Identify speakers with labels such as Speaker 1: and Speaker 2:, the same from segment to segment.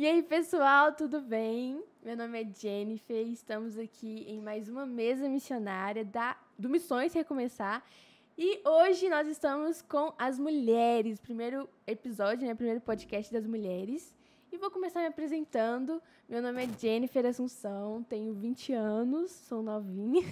Speaker 1: E aí, pessoal, tudo bem? Meu nome é Jennifer estamos aqui em mais uma mesa missionária da, do Missões Recomeçar. E hoje nós estamos com as mulheres, primeiro episódio, né? Primeiro podcast das mulheres. E vou começar me apresentando. Meu nome é Jennifer Assunção, tenho 20 anos, sou novinha.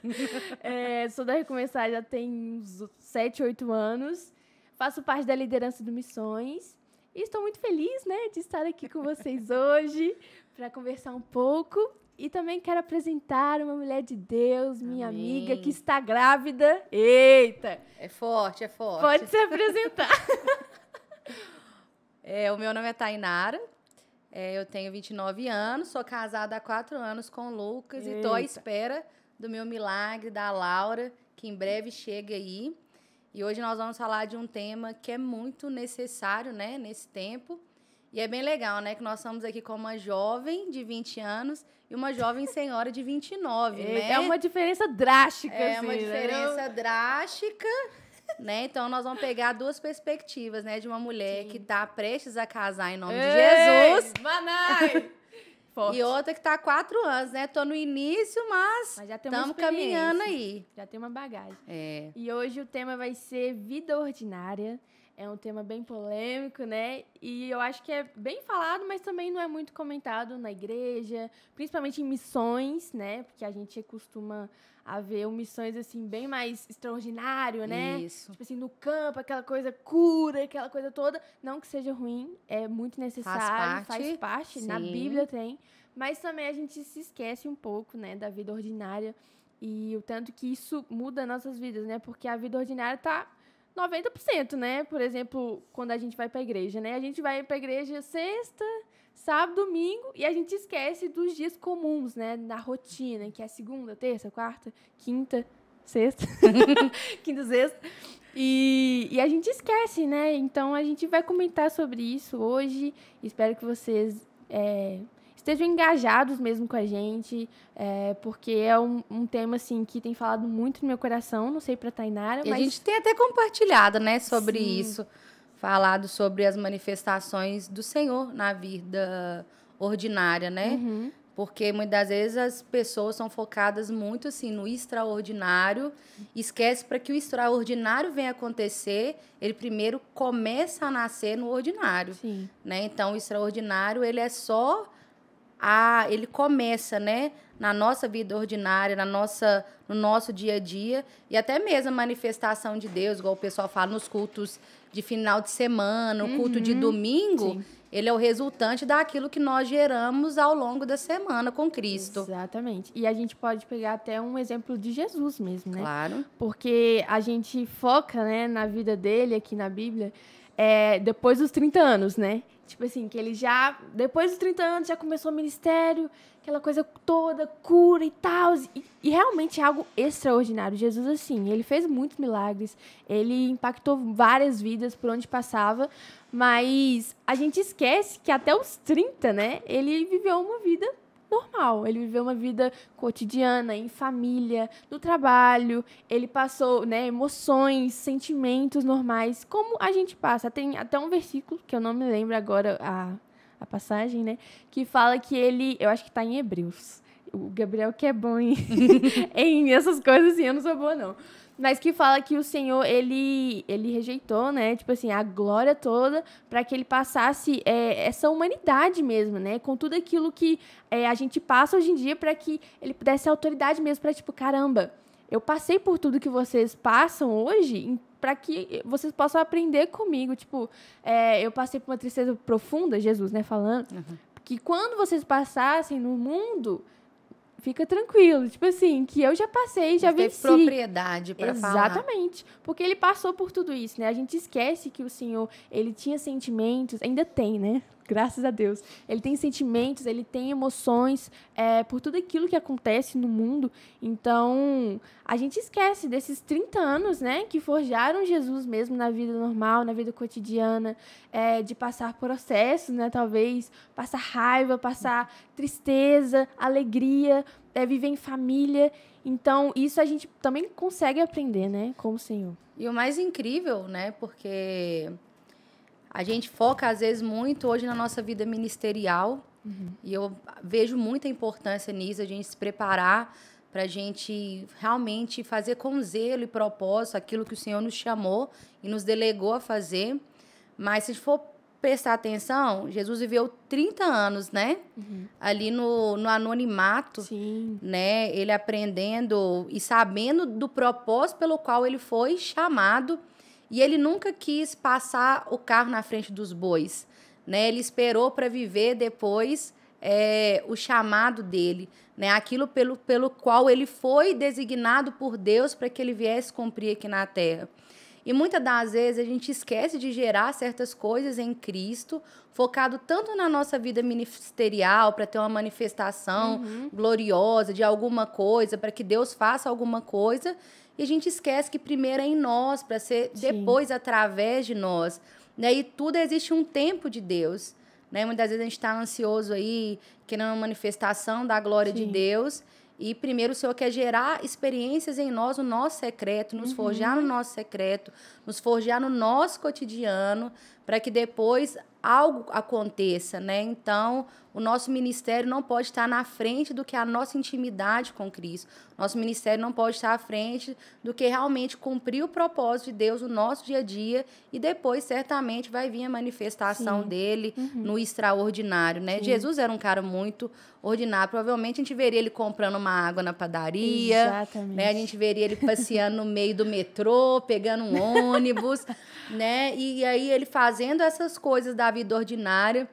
Speaker 1: é, sou da Recomeçar já tem uns 7, 8 anos. Faço parte da liderança do Missões. E estou muito feliz, né, de estar aqui com vocês hoje para conversar um pouco. E também quero apresentar uma mulher de Deus, minha Amém. amiga, que
Speaker 2: está grávida. Eita! É forte, é forte. Pode se apresentar. é, o meu nome é Tainara. É, eu tenho 29 anos, sou casada há 4 anos com o Lucas Eita. e estou à espera do meu milagre da Laura, que em breve chega aí. E hoje nós vamos falar de um tema que é muito necessário, né, nesse tempo. E é bem legal, né, que nós estamos aqui com uma jovem de 20 anos e uma jovem senhora de 29, é, né? É uma
Speaker 1: diferença drástica, É assim, uma né? diferença né?
Speaker 2: drástica, né? Então nós vamos pegar duas perspectivas, né, de uma mulher Sim. que está prestes a casar em nome Ei, de Jesus.
Speaker 1: Manai!
Speaker 2: Forte. E outra que tá há quatro anos, né? Tô no início, mas estamos caminhando aí.
Speaker 1: Já tem uma bagagem. É. E hoje o tema vai ser vida ordinária. É um tema bem polêmico, né? E eu acho que é bem falado, mas também não é muito comentado na igreja, principalmente em missões, né? Porque a gente costuma a ver missões, assim, bem mais extraordinário, né? Isso. Tipo assim, no campo, aquela coisa cura, aquela coisa toda. Não que seja ruim, é muito necessário, faz parte. Faz parte na Bíblia tem. Mas também a gente se esquece um pouco, né, da vida ordinária e o tanto que isso muda nossas vidas, né? Porque a vida ordinária tá 90%, né? Por exemplo, quando a gente vai para a igreja, né? A gente vai para a igreja sexta, sábado, domingo e a gente esquece dos dias comuns, né? Na rotina, que é segunda, terça, quarta, quinta, sexta, quinta, sexta. E, e, a gente esquece, né? Então a gente vai comentar sobre isso hoje. Espero que vocês é, estejam engajados mesmo com a gente, é, porque é um, um, tema assim que tem falado muito
Speaker 2: no meu coração, não sei para Tainara, mas a gente tem até compartilhado, né, sobre Sim. isso, falado sobre as manifestações do Senhor na vida ordinária, né? Uhum. Porque muitas vezes as pessoas são focadas muito assim no extraordinário, esquece para que o extraordinário venha acontecer, ele primeiro começa a nascer no ordinário, Sim. né? Então, o extraordinário ele é só a, ele começa, né, na nossa vida ordinária, na nossa, no nosso dia a dia e até mesmo a manifestação de Deus, igual o pessoal fala nos cultos de final de semana, uhum. o culto de uhum. domingo, Sim. ele é o resultante daquilo que nós geramos ao longo da semana com Cristo. Exatamente. E a gente pode pegar até um exemplo de Jesus mesmo, né? Claro.
Speaker 1: Porque a gente foca, né, na vida dele aqui na Bíblia, é, depois dos 30 anos, né? Tipo assim, que ele já, depois dos 30 anos, já começou o ministério, aquela coisa toda, cura e tal. E, e, realmente é algo extraordinário. Jesus, assim, ele fez muitos milagres, ele impactou várias vidas por onde passava, mas a gente esquece que até os 30, né, ele viveu uma vida normal. Ele viveu uma vida cotidiana, em família, no trabalho. Ele passou né, emoções, sentimentos normais, como a gente passa. Tem até um versículo, que eu não me lembro agora a, a passagem, né? Que fala que ele. Eu acho que está em Hebreus. O Gabriel que é bom em, em essas coisas, e assim, eu não sou boa, não mas que fala que o Senhor ele ele rejeitou, né? Tipo assim, a glória toda para que ele passasse é, essa humanidade mesmo, né? Com tudo aquilo que é, a gente passa hoje em dia para que ele pudesse a autoridade mesmo para tipo, caramba, eu passei por tudo que vocês passam hoje, para que vocês possam aprender comigo. Tipo, é, eu passei por uma tristeza profunda, Jesus, né, falando, uhum. que quando vocês passassem no mundo, fica tranquilo. Tipo assim, que eu já passei, já Você venci. propriedade para falar. Exatamente. Porque ele passou por tudo isso, né? A gente esquece que o Senhor, ele tinha sentimentos, ainda tem, né? graças a Deus. Ele tem sentimentos, ele tem emoções é, por tudo aquilo que acontece no mundo. Então, a gente esquece desses 30 anos, né, que forjaram Jesus mesmo na vida normal, na vida cotidiana, é, de passar processos, né, talvez, passar raiva, passar tristeza, alegria, é, viver em família. Então, isso a gente também consegue aprender, né, com
Speaker 2: o Senhor. E o mais incrível, né, porque a gente foca, às vezes, muito hoje na nossa vida ministerial. Uhum. E eu vejo muita importância nisso, a gente se preparar para a gente realmente fazer com zelo e propósito aquilo que o Senhor nos chamou e nos delegou a fazer. Mas se a gente for prestar atenção, Jesus viveu 30 anos, né? Uhum. Ali no, no anonimato, Sim. né? Ele aprendendo e sabendo do propósito pelo qual ele foi chamado. E ele nunca quis passar o carro na frente dos bois. Né? Ele esperou para viver depois é, o chamado dele, né? aquilo pelo, pelo qual ele foi designado por Deus para que ele viesse cumprir aqui na terra. E muitas das vezes a gente esquece de gerar certas coisas em Cristo, focado tanto na nossa vida ministerial, para ter uma manifestação uhum. gloriosa de alguma coisa, para que Deus faça alguma coisa, e a gente esquece que primeiro é em nós, para ser Sim. depois através de nós. Né? E tudo existe um tempo de Deus. Né? Muitas vezes a gente está ansioso aí, querendo uma manifestação da glória Sim. de Deus. E primeiro o Senhor quer gerar experiências em nós, no nosso secreto, nos uhum. forjar no nosso secreto, nos forjar no nosso cotidiano, para que depois algo aconteça, né? Então, o nosso ministério não pode estar na frente do que a nossa intimidade com Cristo. Nosso ministério não pode estar à frente do que realmente cumprir o propósito de Deus no nosso dia a dia e depois certamente vai vir a manifestação Sim. dele uhum. no extraordinário, né? Sim. Jesus era um cara muito ordinário. Provavelmente a gente veria ele comprando uma água na padaria, Exatamente. né? A gente veria ele passeando no meio do metrô, pegando um ônibus, né? E, e aí ele fazendo essas coisas da vida ordinária,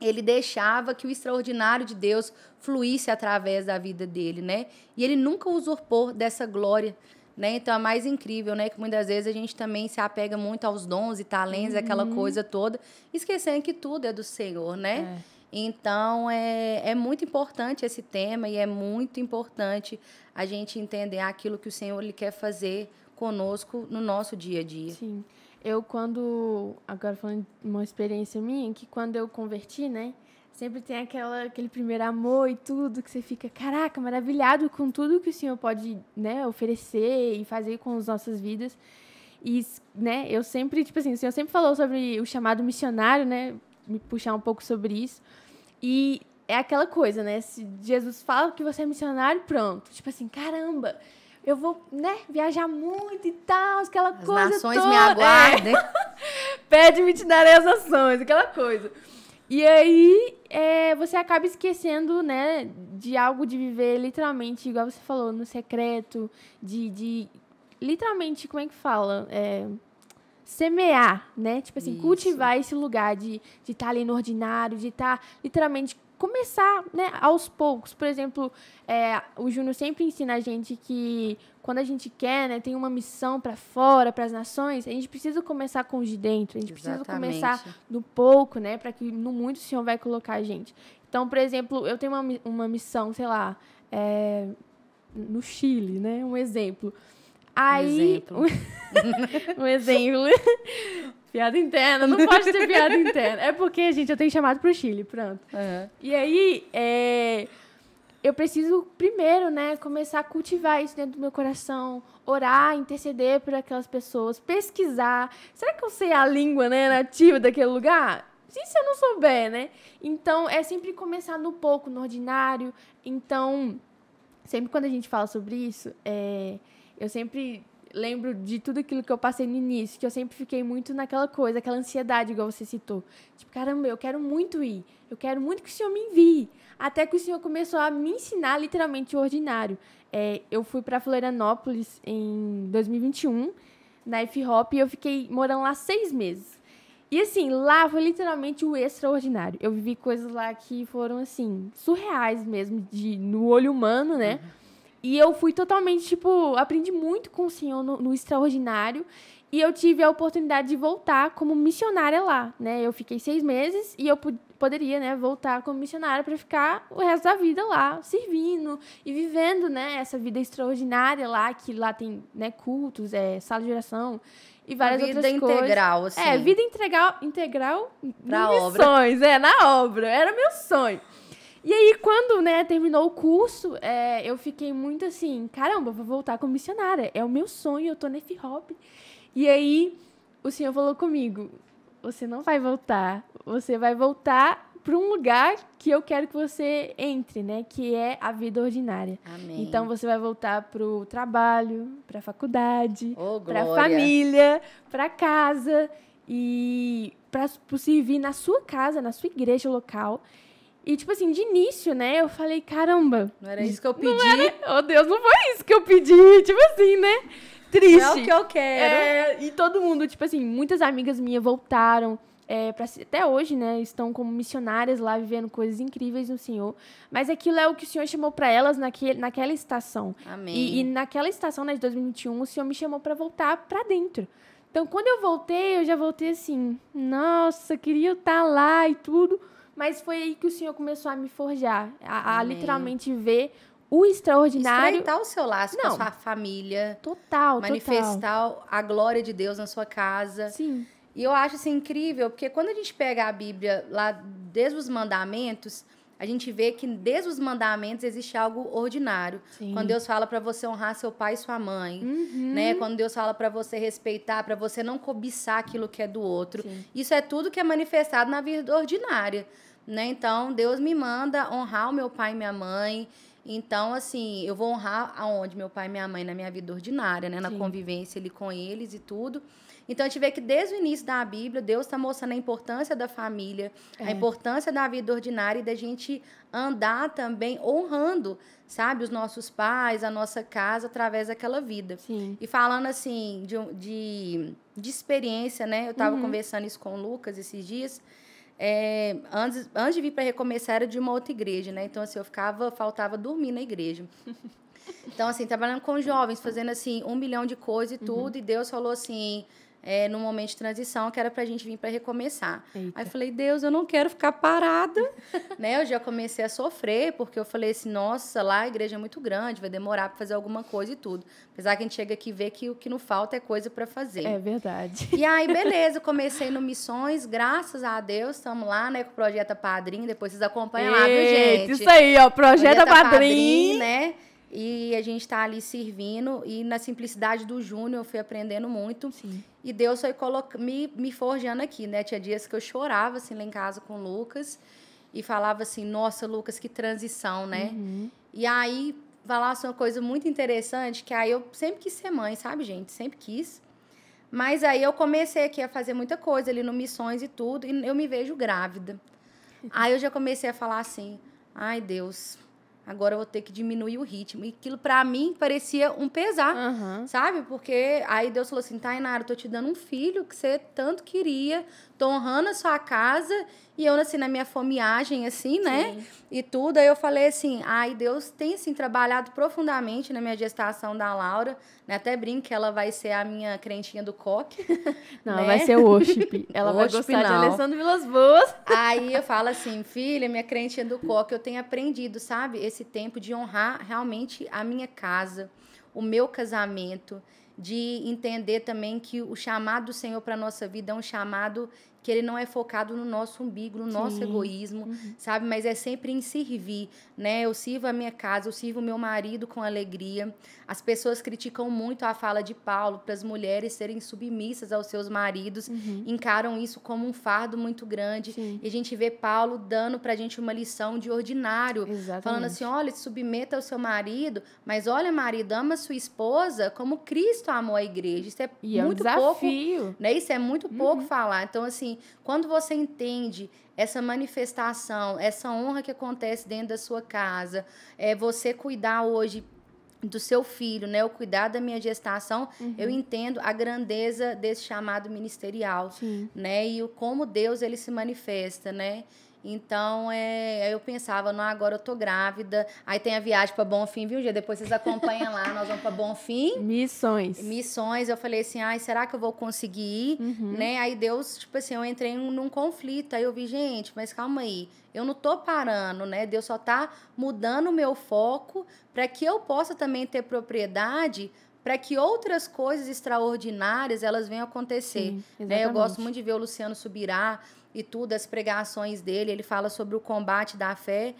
Speaker 2: ele deixava que o extraordinário de Deus fluísse através da vida dele, né? E ele nunca usurpou dessa glória, né? Então é mais incrível, né? Que muitas vezes a gente também se apega muito aos dons e talentos, uhum. aquela coisa toda, esquecendo que tudo é do Senhor, né? É. Então, é, é muito importante esse tema e é muito importante a gente entender aquilo que o Senhor ele quer fazer conosco no nosso dia a dia. Sim eu quando agora falando
Speaker 1: de uma experiência minha que quando eu converti né sempre tem aquela aquele primeiro amor e tudo que você fica caraca maravilhado com tudo que o senhor pode né oferecer e fazer com as nossas vidas e né eu sempre tipo assim o senhor sempre falou sobre o chamado missionário né me puxar um pouco sobre isso e é aquela coisa né se Jesus fala que você é missionário pronto tipo assim caramba eu vou, né, viajar muito e tal, aquela As coisa nações me aguardem. É. Pede-me te darei as ações, aquela coisa. E aí, é, você acaba esquecendo, né, de algo de viver literalmente, igual você falou, no secreto, de, de literalmente, como é que fala? É, semear, né? Tipo assim, Isso. cultivar esse lugar de estar de tá ali no ordinário, de estar tá, literalmente começar, né, aos poucos. Por exemplo, é, o Júnior sempre ensina a gente que quando a gente quer, né, tem uma missão para fora, para as nações, a gente precisa começar com os de dentro, a gente Exatamente. precisa começar do pouco, né, para que no muito o Senhor vai colocar a gente. Então, por exemplo, eu tenho uma, uma missão, sei lá, é, no Chile, né, um exemplo. Aí, um exemplo. um, um exemplo. Piada interna, não pode ter piada interna. É porque, gente, eu tenho chamado pro Chile, pronto. Uhum. E aí, é, eu preciso primeiro, né, começar a cultivar isso dentro do meu coração, orar, interceder por aquelas pessoas, pesquisar. Será que eu sei a língua, né, nativa daquele lugar? sim se eu não souber, né? Então, é sempre começar no pouco, no ordinário. Então, sempre quando a gente fala sobre isso, é, eu sempre lembro de tudo aquilo que eu passei no início, que eu sempre fiquei muito naquela coisa, aquela ansiedade, igual você citou. Tipo, caramba, eu quero muito ir. Eu quero muito que o senhor me envie. Até que o senhor começou a me ensinar literalmente o ordinário. É, eu fui para Florianópolis em 2021, na F-Hop, e eu fiquei morando lá seis meses. E assim, lá foi literalmente o extraordinário. Eu vivi coisas lá que foram, assim, surreais mesmo, de, no olho humano, né? Uhum e eu fui totalmente, tipo, aprendi muito com o Senhor no, no extraordinário. E eu tive a oportunidade de voltar como missionária lá, né? Eu fiquei seis meses e eu poderia, né, voltar como missionária para ficar o resto da vida lá, servindo e vivendo, né, essa vida extraordinária lá, que lá tem, né, cultos, é, sala de oração e várias vida outras coisas. Vida integral, é, assim. É, vida integral, integral na missões, obra. é, na obra. Era meu sonho. E aí, quando, né, terminou o curso, é, eu fiquei muito assim, caramba, vou voltar como missionária. É o meu sonho, eu tô na F-Hop. E aí, o senhor falou comigo, você não vai voltar, você vai voltar para um lugar que eu quero que você entre, né? Que é a vida ordinária. Amém. Então você vai voltar para o trabalho, para a faculdade, oh, para a família, para casa e para servir na sua casa, na sua igreja local. E, tipo assim, de início, né? Eu falei, caramba. Não era isso que eu pedi. Não era... Oh, Deus, não foi isso que eu pedi. Tipo assim, né?
Speaker 2: Triste. Não é o que eu quero. É,
Speaker 1: e todo mundo, tipo assim, muitas amigas minhas voltaram. É, pra, até hoje, né, estão como missionárias lá vivendo coisas incríveis no Senhor. Mas aquilo é o que o Senhor chamou para elas naquele, naquela estação. Amém. E, e, naquela estação, né, de 2021, o Senhor me chamou para voltar para dentro. Então, quando eu voltei, eu já voltei assim, nossa, queria estar tá lá e tudo. Mas foi aí que o Senhor começou a me forjar, a, a literalmente
Speaker 2: ver o extraordinário. Estreitar o seu laço Não. com a sua família. Total, Manifestar total. a glória de Deus na sua casa. Sim. E eu acho isso assim, incrível, porque quando a gente pega a Bíblia lá desde os mandamentos, a gente vê que desde os mandamentos existe algo ordinário. Sim. Quando Deus fala para você honrar seu pai e sua mãe, uhum. né? Quando Deus fala para você respeitar, para você não cobiçar aquilo que é do outro. Sim. Isso é tudo que é manifestado na vida ordinária né? Então, Deus me manda honrar o meu pai e minha mãe. Então, assim, eu vou honrar aonde meu pai e minha mãe na minha vida ordinária, né? Na Sim. convivência ali com eles e tudo. Então, a gente vê que desde o início da Bíblia, Deus está mostrando a importância da família, é. a importância da vida ordinária e da gente andar também honrando, sabe, os nossos pais, a nossa casa, através daquela vida. Sim. E falando, assim, de, de, de experiência, né? Eu estava uhum. conversando isso com o Lucas esses dias é, antes, antes de vir para recomeçar era de uma outra igreja, né? Então assim, eu ficava, faltava dormir na igreja. Então assim, trabalhando com jovens, fazendo assim um milhão de coisas e uhum. tudo, uhum. e Deus falou assim, é, num momento de transição, que era para a gente vir para recomeçar. Eita. Aí falei, Deus, eu não quero ficar parada. né? Eu já comecei a sofrer, porque eu falei assim, nossa, lá a igreja é muito grande, vai demorar para fazer alguma coisa e tudo. Apesar que a gente chega aqui e vê que o que não falta é coisa para fazer. É verdade. E aí, beleza, comecei no Missões, graças a Deus, estamos lá, né, com o Projeto Padrinho, depois vocês acompanham Eita, lá, viu, gente? Isso aí, ó, Projeto, Projeto Padrinho. Padrinho, né? E a gente está ali servindo. E na simplicidade do Júnior eu fui aprendendo muito. Sim. E Deus foi me, me forjando aqui, né? Tinha dias que eu chorava, assim, lá em casa com o Lucas. E falava assim, nossa, Lucas, que transição, né? Uhum. E aí, falasse uma coisa muito interessante, que aí eu sempre quis ser mãe, sabe, gente? Sempre quis. Mas aí eu comecei aqui a fazer muita coisa ali no Missões e tudo, e eu me vejo grávida. Aí eu já comecei a falar assim: ai Deus, agora eu vou ter que diminuir o ritmo. E aquilo para mim parecia um pesar, uhum. sabe? Porque aí Deus falou assim: Tainara, eu tô te dando um filho que você tanto queria, tô honrando a sua casa e eu nasci na minha fomeagem, assim, né? Sim. E tudo. Aí eu falei assim, ai, Deus tem, assim, trabalhado profundamente na minha gestação da Laura. Né? Até brinco que ela vai ser a minha crentinha do coque. Não, né? vai ser worship. Ela vai gostar não. de Alessandro Vilas Boas. Aí eu falo assim, filha, minha crentinha do coque, eu tenho aprendido, sabe? Esse tempo de honrar realmente a minha casa, o meu casamento de entender também que o chamado do Senhor para a nossa vida é um chamado que ele não é focado no nosso umbigo, no Sim. nosso egoísmo, uhum. sabe? Mas é sempre em servir, né? Eu sirvo a minha casa, eu sirvo o meu marido com alegria. As pessoas criticam muito a fala de Paulo para as mulheres serem submissas aos seus maridos, uhum. encaram isso como um fardo muito grande. Sim. E a gente vê Paulo dando para a gente uma lição de ordinário, Exatamente. falando assim: olha, submeta ao seu marido, mas olha, marido, ama sua esposa como Cristo amou a igreja. Isso é e muito é um desafio. pouco, né? Isso é muito uhum. pouco falar. Então assim, quando você entende essa manifestação, essa honra que acontece dentro da sua casa, é você cuidar hoje do seu filho, né? O cuidar da minha gestação, uhum. eu entendo a grandeza desse chamado ministerial, Sim. né? E o como Deus ele se manifesta, né? Então, é, eu pensava, não, agora eu tô grávida. Aí tem a viagem para Fim, viu, dia Depois vocês acompanham lá, nós vamos para Fim. Missões. Missões. Eu falei assim, ai, será que eu vou conseguir ir? Uhum. Né? Aí Deus, tipo assim, eu entrei num conflito. Aí eu vi, gente, mas calma aí. Eu não tô parando, né? Deus só tá mudando o meu foco para que eu possa também ter propriedade para que outras coisas extraordinárias elas venham acontecer. Sim, né? Eu gosto muito de ver o Luciano Subirá e tudo, as pregações dele, ele fala sobre o combate da fé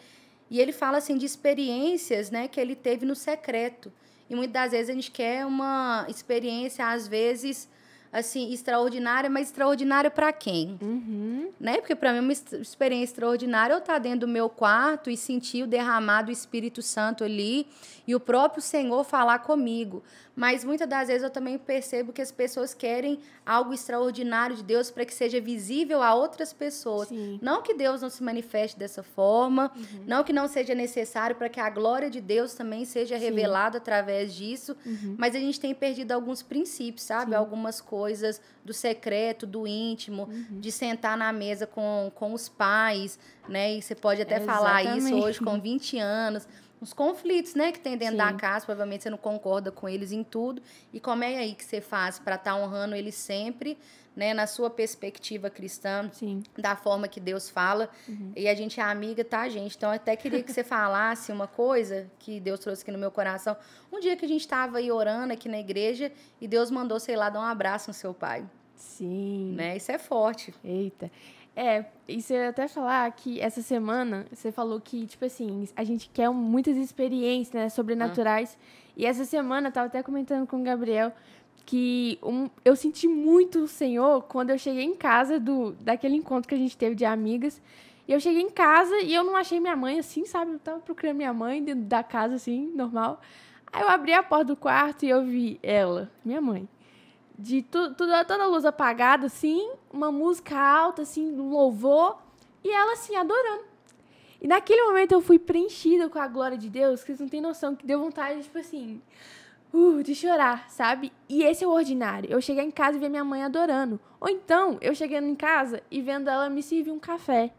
Speaker 2: e ele fala assim de experiências, né, que ele teve no secreto. E muitas das vezes a gente quer uma experiência às vezes assim extraordinária, mas extraordinária para quem? Uhum. Né? Porque para mim é uma experiência extraordinária eu estar tá dentro do meu quarto e sentir o derramado do Espírito Santo ali e o próprio Senhor falar comigo. Mas muitas das vezes eu também percebo que as pessoas querem algo extraordinário de Deus para que seja visível a outras pessoas. Sim. Não que Deus não se manifeste dessa forma, uhum. não que não seja necessário para que a glória de Deus também seja Sim. revelada através disso, uhum. mas a gente tem perdido alguns princípios, sabe? Sim. Algumas coisas do secreto, do íntimo, uhum. de sentar na mesa com, com os pais, né? E você pode até é, falar isso hoje com 20 anos. Os conflitos, né, que tem dentro Sim. da casa, provavelmente você não concorda com eles em tudo. E como é aí que você faz para estar tá honrando eles sempre, né, na sua perspectiva cristã, Sim. da forma que Deus fala. Uhum. E a gente é amiga, tá, gente? Então, eu até queria que você falasse uma coisa que Deus trouxe aqui no meu coração. Um dia que a gente estava aí orando aqui na igreja e Deus mandou, sei lá, dar um abraço no seu pai. Sim. Né? Isso é forte. Eita.
Speaker 1: É, isso você até falar que essa semana você falou que, tipo assim, a gente quer muitas experiências, né, sobrenaturais. Ah. E essa semana eu tava até comentando com o Gabriel que um, eu senti muito o Senhor quando eu cheguei em casa do daquele encontro que a gente teve de amigas. E eu cheguei em casa e eu não achei minha mãe assim, sabe? Eu tava procurando minha mãe dentro da casa assim, normal. Aí eu abri a porta do quarto e eu vi ela, minha mãe de tu, toda a luz apagada, assim, uma música alta, assim, um louvor, e ela, assim, adorando. E naquele momento eu fui preenchida com a glória de Deus, que vocês não têm noção, que deu vontade, tipo assim, uh, de chorar, sabe? E esse é o ordinário, eu chegar em casa e ver minha mãe adorando. Ou então, eu chegando em casa e vendo ela me servir um café.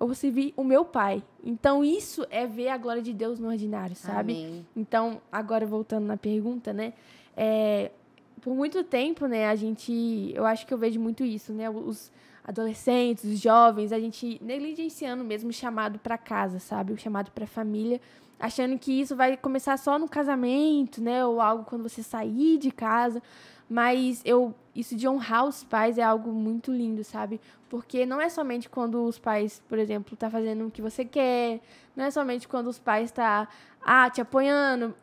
Speaker 1: ou servir o meu pai. Então, isso é ver a glória de Deus no ordinário, sabe? Amém. Então, agora voltando na pergunta, né? É, por muito tempo, né, a gente, eu acho que eu vejo muito isso, né, os adolescentes, os jovens, a gente negligenciando mesmo o chamado para casa, sabe, o chamado para família, achando que isso vai começar só no casamento, né, ou algo quando você sair de casa, mas eu isso de honrar os pais é algo muito lindo, sabe? Porque não é somente quando os pais, por exemplo, tá fazendo o que você quer, não é somente quando os pais tá ah, te apoiando,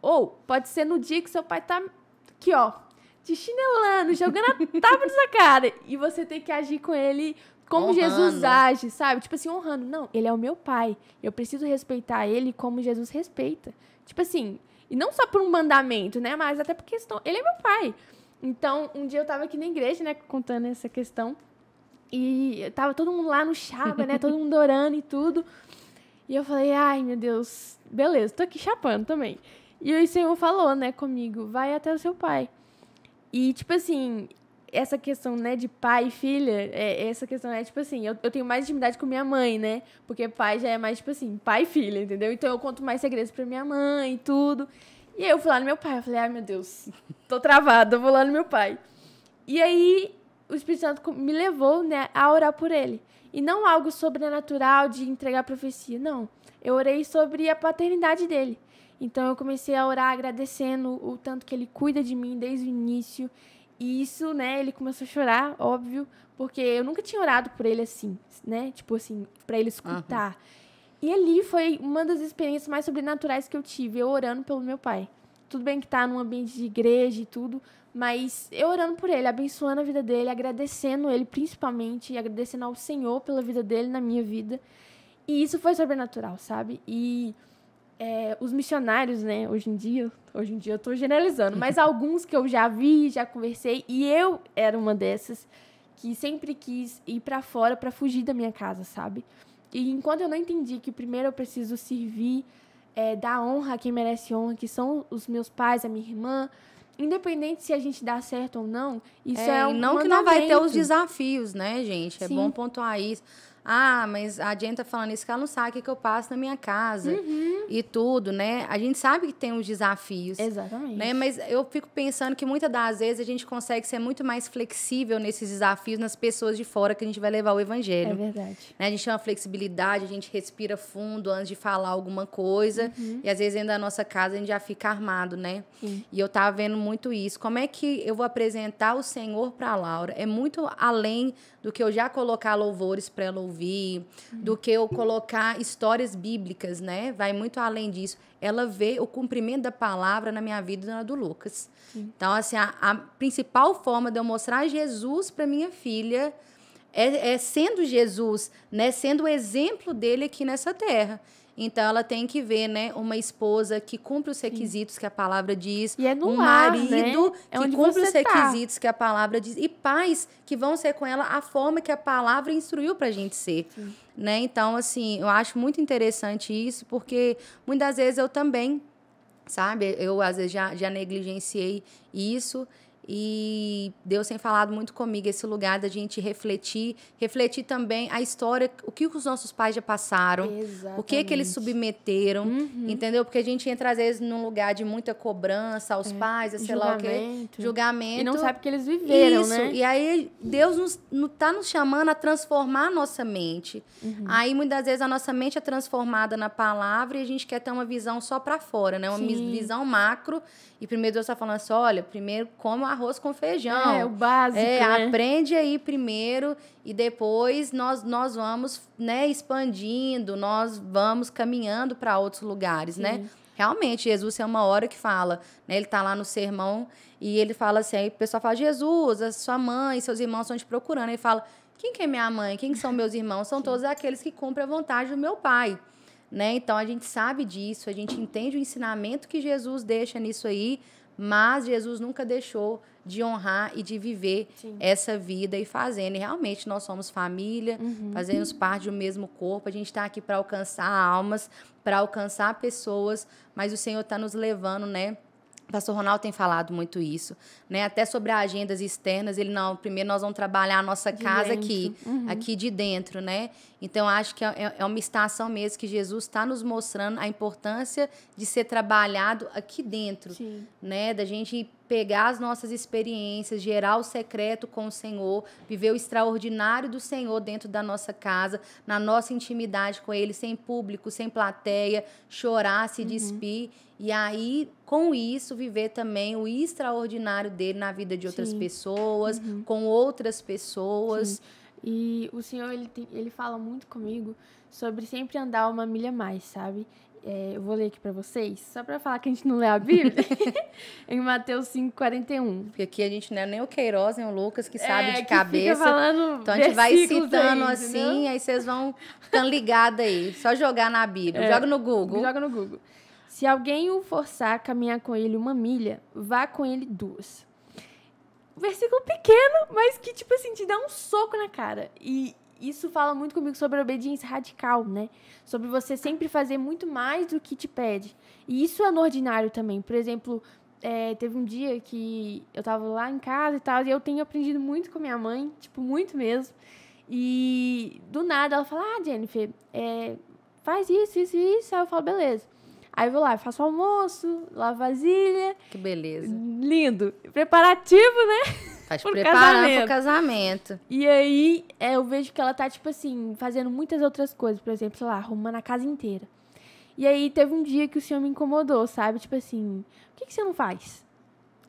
Speaker 1: ou pode ser no dia que seu pai tá aqui, ó, te chinelando, jogando a tábua na cara. E você tem que agir com ele como honrando. Jesus age, sabe? Tipo assim, honrando. Não, ele é o meu pai. Eu preciso respeitar ele como Jesus respeita. Tipo assim, e não só por um mandamento, né? Mas até por questão. Ele é meu pai. Então, um dia eu tava aqui na igreja, né, contando essa questão. E tava todo mundo lá no chapa, né? Todo mundo orando e tudo. E eu falei, ai meu Deus, beleza, tô aqui chapando também. E o Senhor falou, né, comigo, vai até o seu pai. E, tipo assim, essa questão, né, de pai e filha, é, essa questão é, tipo assim, eu, eu tenho mais intimidade com minha mãe, né? Porque pai já é mais, tipo assim, pai e filha, entendeu? Então eu conto mais segredos pra minha mãe e tudo. E aí eu fui lá no meu pai, eu falei, ai ah, meu Deus, tô travada, eu vou lá no meu pai. E aí o Espírito Santo me levou, né, a orar por ele. E não algo sobrenatural de entregar profecia, não. Eu orei sobre a paternidade dele. Então eu comecei a orar agradecendo o tanto que ele cuida de mim desde o início. E isso, né, ele começou a chorar, óbvio, porque eu nunca tinha orado por ele assim, né? Tipo assim, para ele escutar. Uhum. E ali foi uma das experiências mais sobrenaturais que eu tive, eu orando pelo meu pai. Tudo bem que tá num ambiente de igreja e tudo, mas eu orando por ele, abençoando a vida dele, agradecendo ele principalmente, e agradecendo ao Senhor pela vida dele na minha vida. E isso foi sobrenatural, sabe? E é, os missionários, né, hoje em dia, hoje em dia eu estou generalizando, mas alguns que eu já vi, já conversei, e eu era uma dessas que sempre quis ir para fora para fugir da minha casa, sabe? E enquanto eu não entendi que primeiro eu preciso servir, é, dar honra a quem merece honra, que são os meus pais, a minha irmã, independente
Speaker 2: se a gente dá certo ou não, isso é, é um não mandamento. que não vai ter os desafios, né, gente? É Sim. bom pontuar isso. Ah, mas a Jen tá falando isso que ela não sabe o que eu passo na minha casa uhum. e tudo, né? A gente sabe que tem os desafios. Exatamente. Né? Mas eu fico pensando que muitas das vezes a gente consegue ser muito mais flexível nesses desafios nas pessoas de fora que a gente vai levar o é evangelho. É verdade. Né? A gente tem uma flexibilidade, a gente respira fundo antes de falar alguma coisa. Uhum. E às vezes ainda na nossa casa a gente já fica armado, né? E eu tava vendo muito isso. Como é que eu vou apresentar o Senhor para Laura? É muito além do que eu já colocar louvores para ela ouvir, uhum. do que eu colocar histórias bíblicas, né? Vai muito além disso. Ela vê o cumprimento da palavra na minha vida na do Lucas. Uhum. Então, assim, a, a, principal forma de eu mostrar Jesus para minha filha é, é sendo Jesus, né? Sendo o exemplo dele aqui nessa terra. Então ela tem que ver, né, uma esposa que cumpre os requisitos Sim. que a palavra diz, e é no um ar, marido né? é que cumpre os tá. requisitos tá. que a palavra diz e pais que vão ser com ela a forma que a palavra instruiu pra gente ser. Sim. Né? Então assim, eu acho muito interessante isso porque muitas vezes eu também sabe? Eu às vezes já, já negligenciei isso e Deus tem falado muito comigo esse lugar da gente refletir, refletir também a história, o que os nossos pais já passaram, Exatamente. o que que eles submeteram, uhum. entendeu? Porque a gente entra às vezes num lugar de muita cobrança aos é. pais, sei julgamento. lá o quê, julgamento. E não sabe o que
Speaker 1: eles viveram, Isso. né? E
Speaker 2: aí Deus nos, nos tá nos chamando a transformar a nossa mente. Uhum. Aí muitas vezes a nossa mente é transformada na palavra e a gente quer ter uma visão só para fora, né? Uma Sim. visão macro e primeiro Deus está falando assim, olha, primeiro como arroz com feijão. É, o básico. É, né? aprende aí primeiro e depois nós, nós vamos, né, expandindo, nós vamos caminhando para outros lugares, né? Sim. né? Realmente, Jesus é uma hora que fala, né? Ele tá lá no sermão e ele fala assim, aí o pessoal fala, Jesus, a sua mãe, seus irmãos estão te procurando. Ele fala, quem que é minha mãe? Quem que são meus irmãos? São todos aqueles que cumprem a vontade do meu pai. Né? Então a gente sabe disso, a gente entende o ensinamento que Jesus deixa nisso aí mas Jesus nunca deixou de honrar e de viver Sim. essa vida e fazendo. E realmente nós somos família, uhum. fazemos parte do mesmo corpo. A gente está aqui para alcançar almas, para alcançar pessoas, mas o Senhor está nos levando, né? pastor Ronaldo tem falado muito isso, né? Até sobre agendas externas, ele não, primeiro nós vamos trabalhar a nossa de casa dentro. aqui, uhum. aqui de dentro, né? Então acho que é, é, é uma estação mesmo que Jesus está nos mostrando a importância de ser trabalhado aqui dentro, Sim. né? Da gente pegar as nossas experiências, gerar o secreto com o Senhor, viver o extraordinário do Senhor dentro da nossa casa, na nossa intimidade com Ele, sem público, sem plateia, chorar, se uhum. despir. E aí, com isso, viver também o extraordinário dele na vida de outras Sim. pessoas, uhum. com outras pessoas. Sim. E o
Speaker 1: Senhor, ele, tem, ele fala muito comigo sobre sempre andar uma milha mais, sabe? é, eu vou ler aqui para vocês, só para falar que a gente não lê a Bíblia, em Mateus 5, 41.
Speaker 2: Porque aqui a gente não é nem o Queiroz, nem o Lucas que sabe é, de que cabeça. falando então a gente vai citando aí, assim, aí vocês vão ficando ligados aí. Só jogar na Bíblia. É, joga no Google. Joga no
Speaker 1: Google. Se alguém o forçar a caminhar com ele uma milha, vá com ele duas. Versículo pequeno, mas que, tipo assim, te dá um soco na cara. E isso fala muito comigo sobre obediência radical, né? Sobre você sempre fazer muito mais do que te pede. E isso é no ordinário também. Por exemplo, é, teve um dia que eu estava lá em casa e tal, e eu tenho aprendido muito com minha mãe, tipo, muito mesmo. E do nada ela fala, ah, Jennifer, é, faz isso, isso e isso. Aí eu falo, beleza. Aí eu vou lá, faço almoço, lavo vasilha. Que beleza. Lindo. Preparativo, né?
Speaker 2: Tá te pro preparando casamento. pro
Speaker 1: casamento. E aí é, eu vejo que ela tá, tipo assim, fazendo muitas outras coisas. Por exemplo, sei lá, arrumando a casa inteira. E aí teve um dia que o senhor me incomodou, sabe? Tipo assim, o que, que você não faz?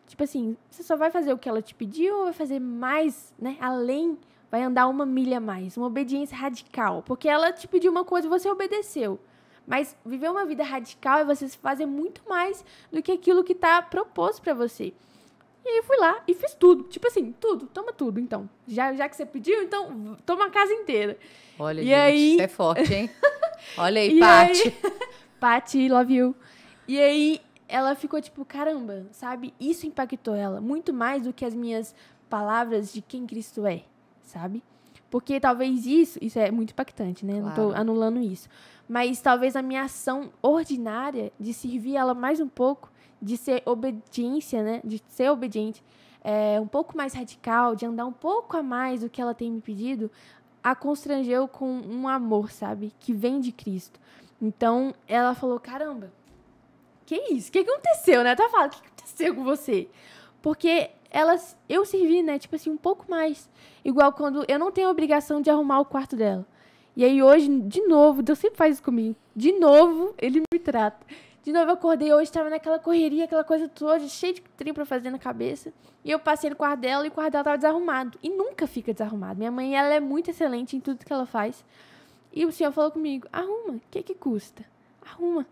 Speaker 1: Tipo assim, você só vai fazer o que ela te pediu ou vai fazer mais, né? Além, vai andar uma milha mais. Uma obediência radical. Porque ela te pediu uma coisa e você obedeceu. Mas viver uma vida radical é você fazer muito mais do que aquilo que está proposto para você. E aí fui lá e fiz tudo. Tipo assim, tudo, toma tudo, então. Já, já que você pediu, então toma a casa inteira.
Speaker 2: Olha, e gente, aí... é forte, hein? Olha aí, Pat
Speaker 1: Pat love you. E aí ela ficou tipo, caramba, sabe? Isso impactou ela muito mais do que as minhas palavras de quem Cristo é, sabe? Porque talvez isso, isso é muito impactante, né? Claro. Não estou anulando isso. Mas talvez a minha ação ordinária de servir ela mais um pouco de ser obediência, né? De ser obediente, é, um pouco mais radical, de andar um pouco a mais do que ela tem me pedido, a constrangeu com um amor, sabe? Que vem de Cristo. Então ela falou: caramba, que isso? O que aconteceu, né? Tá falando, o que aconteceu com você? Porque elas, eu servi, né? Tipo assim, um pouco mais. Igual quando eu não tenho a obrigação de arrumar o quarto dela. E aí hoje, de novo, Deus sempre faz isso comigo. De novo, ele me trata. De novo, eu acordei hoje, estava naquela correria, aquela coisa toda, cheia de trem pra fazer na cabeça. E eu passei no quarto dela e o quarto dela tava desarrumado. E nunca fica desarrumado. Minha mãe, ela é muito excelente em tudo que ela faz. E o senhor falou comigo: arruma, o que que custa? Arruma.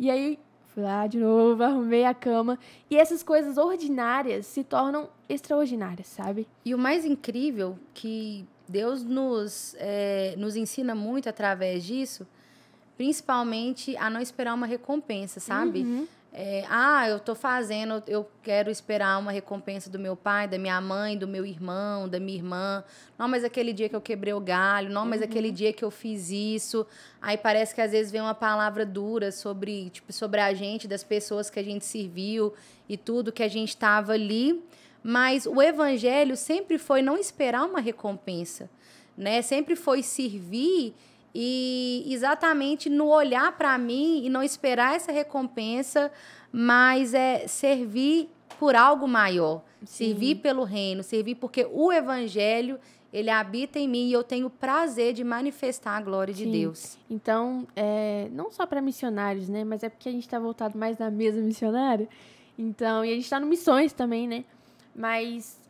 Speaker 1: E aí, fui lá de novo, arrumei a cama. E essas coisas ordinárias se tornam
Speaker 2: extraordinárias, sabe? E o mais incrível que Deus nos, é, nos ensina muito através disso principalmente a não esperar uma recompensa, sabe? Uhum. É, ah, eu tô fazendo, eu quero esperar uma recompensa do meu pai, da minha mãe, do meu irmão, da minha irmã. Não, mas aquele dia que eu quebrei o galho, não, mas uhum. aquele dia que eu fiz isso. Aí parece que às vezes vem uma palavra dura sobre, tipo, sobre a gente, das pessoas que a gente serviu e tudo que a gente estava ali. Mas o evangelho sempre foi não esperar uma recompensa, né? Sempre foi servir e exatamente no olhar para mim e não esperar essa recompensa, mas é servir por algo maior, Sim. servir pelo reino, servir porque o evangelho ele habita em mim e eu tenho o prazer de manifestar a glória Sim. de Deus. Então, é, não só para missionários, né? Mas
Speaker 1: é porque a gente está voltado mais na mesa missionária. Então, e a gente está no missões também, né? Mas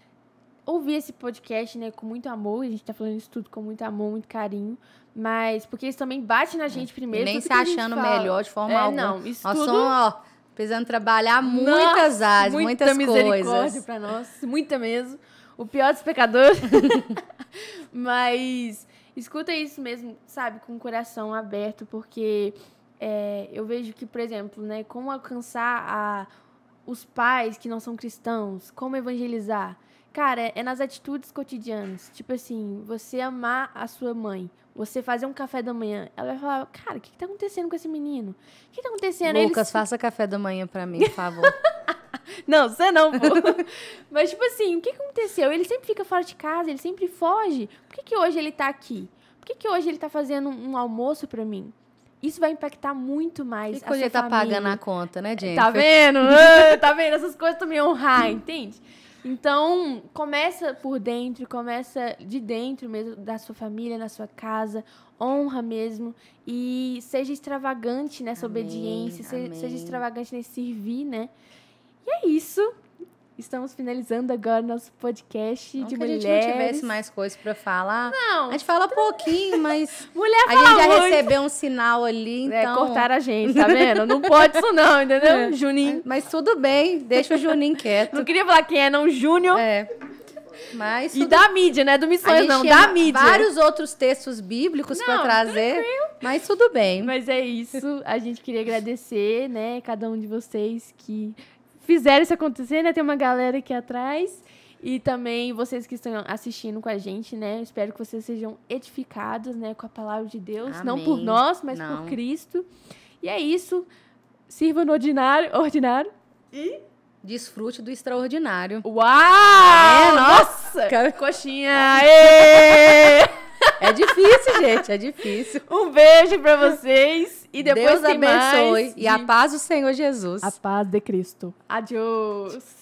Speaker 1: ouvir esse podcast, né, com muito amor, a gente está falando isso tudo com muito amor, muito carinho, mas porque isso também bate na gente primeiro. Nem se achando melhor de forma é, alguma. Não, isso nós tudo... somos, ó,
Speaker 2: precisando trabalhar muitas Nossa, áreas, muita muitas coisas. para
Speaker 1: nós, muita mesmo.
Speaker 2: O pior dos pecadores. Mas
Speaker 1: escuta isso mesmo, sabe, com o coração aberto, porque é, eu vejo que, por exemplo, né, como alcançar a os pais que não são cristãos, como evangelizar. Cara, é, é nas atitudes cotidianas. Tipo assim, você amar a sua mãe, você fazer um café da manhã. Ela vai falar, cara, o que, que tá acontecendo com esse menino? O que, que tá acontecendo? Lucas, Eles... faça
Speaker 2: café da manhã para mim, por favor.
Speaker 1: Não, você não, pô. Mas, tipo assim, o que aconteceu? Ele sempre fica fora de casa, ele sempre foge. Por que, que hoje ele tá aqui? Por que, que hoje ele tá fazendo um almoço para mim? Isso vai impactar muito mais. E quando ele tá família. pagando a
Speaker 2: conta, né, gente? É, tá vendo?
Speaker 1: tá vendo? Essas coisas também honrar, entende? Então, começa por dentro, começa de dentro mesmo, da sua família, na sua casa, honra mesmo. E seja extravagante nessa amém, obediência, amém. Seja, seja extravagante nesse servir, né? E é isso. Estamos finalizando
Speaker 2: agora nosso podcast não de que a gente não tivesse mais coisa para falar. Não. A gente fala pouquinho, mas mulher a gente já muito. recebeu um sinal ali, é, então. É, cortar a gente, tá vendo? Não pode isso não, entendeu? É. Juninho. Mas tudo bem, deixa o Juninho quieto. Não queria falar quem é, não, Júnior. É. Mas e da mídia, né? Do Missões, não, da mídia. Vários outros textos bíblicos para trazer. Tranquilo. Mas tudo bem. Mas é isso. A gente queria agradecer,
Speaker 1: né, cada um de vocês que fizeram isso acontecer, né? Tem uma galera aqui atrás. E também vocês que estão assistindo com a gente, né? espero que vocês sejam edificados, né, com a palavra de Deus, Amém. não por nós, mas não. por Cristo. E é isso.
Speaker 2: Sirva no ordinário, ordinário e desfrute do extraordinário. Uau! É, nossa! nossa. Coxinha! Tá é
Speaker 1: difícil, gente, é difícil. Um beijo para vocês e depois Deus abençoe e a paz do Senhor Jesus. A paz de Cristo. Adiós.